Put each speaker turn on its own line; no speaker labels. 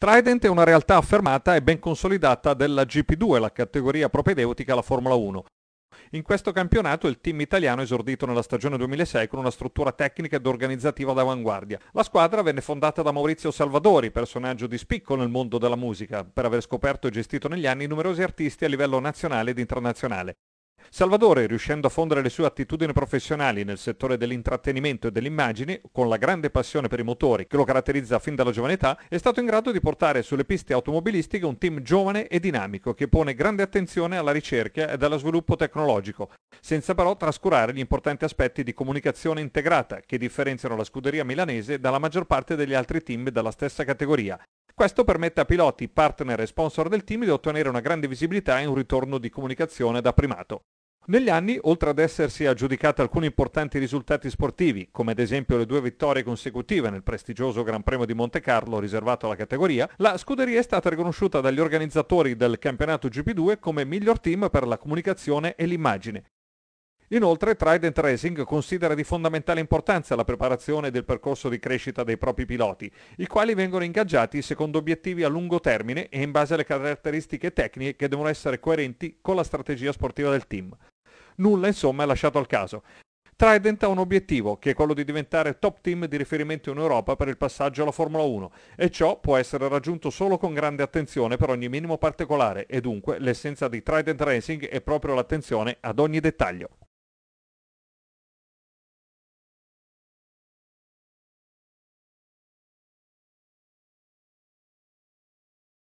Trident è una realtà affermata e ben consolidata della GP2, la categoria propedeutica alla Formula 1. In questo campionato il team italiano è esordito nella stagione 2006 con una struttura tecnica ed organizzativa d'avanguardia. La squadra venne fondata da Maurizio Salvadori, personaggio di spicco nel mondo della musica, per aver scoperto e gestito negli anni numerosi artisti a livello nazionale ed internazionale. Salvatore, riuscendo a fondere le sue attitudini professionali nel settore dell'intrattenimento e dell'immagine, con la grande passione per i motori che lo caratterizza fin dalla giovane età, è stato in grado di portare sulle piste automobilistiche un team giovane e dinamico che pone grande attenzione alla ricerca ed allo sviluppo tecnologico, senza però trascurare gli importanti aspetti di comunicazione integrata che differenziano la scuderia milanese dalla maggior parte degli altri team della stessa categoria. Questo permette a piloti, partner e sponsor del team di ottenere una grande visibilità e un ritorno di comunicazione da primato. Negli anni, oltre ad essersi aggiudicata alcuni importanti risultati sportivi, come ad esempio le due vittorie consecutive nel prestigioso Gran Premio di Monte Carlo riservato alla categoria, la scuderia è stata riconosciuta dagli organizzatori del campionato GP2 come miglior team per la comunicazione e l'immagine. Inoltre Trident Racing considera di fondamentale importanza la preparazione del percorso di crescita dei propri piloti, i quali vengono ingaggiati secondo obiettivi a lungo termine e in base alle caratteristiche tecniche che devono essere coerenti con la strategia sportiva del team. Nulla insomma è lasciato al caso. Trident ha un obiettivo, che è quello di diventare top team di riferimento in Europa per il passaggio alla Formula 1, e ciò può essere raggiunto solo con grande attenzione per ogni minimo particolare, e dunque l'essenza di Trident Racing è proprio l'attenzione ad ogni dettaglio.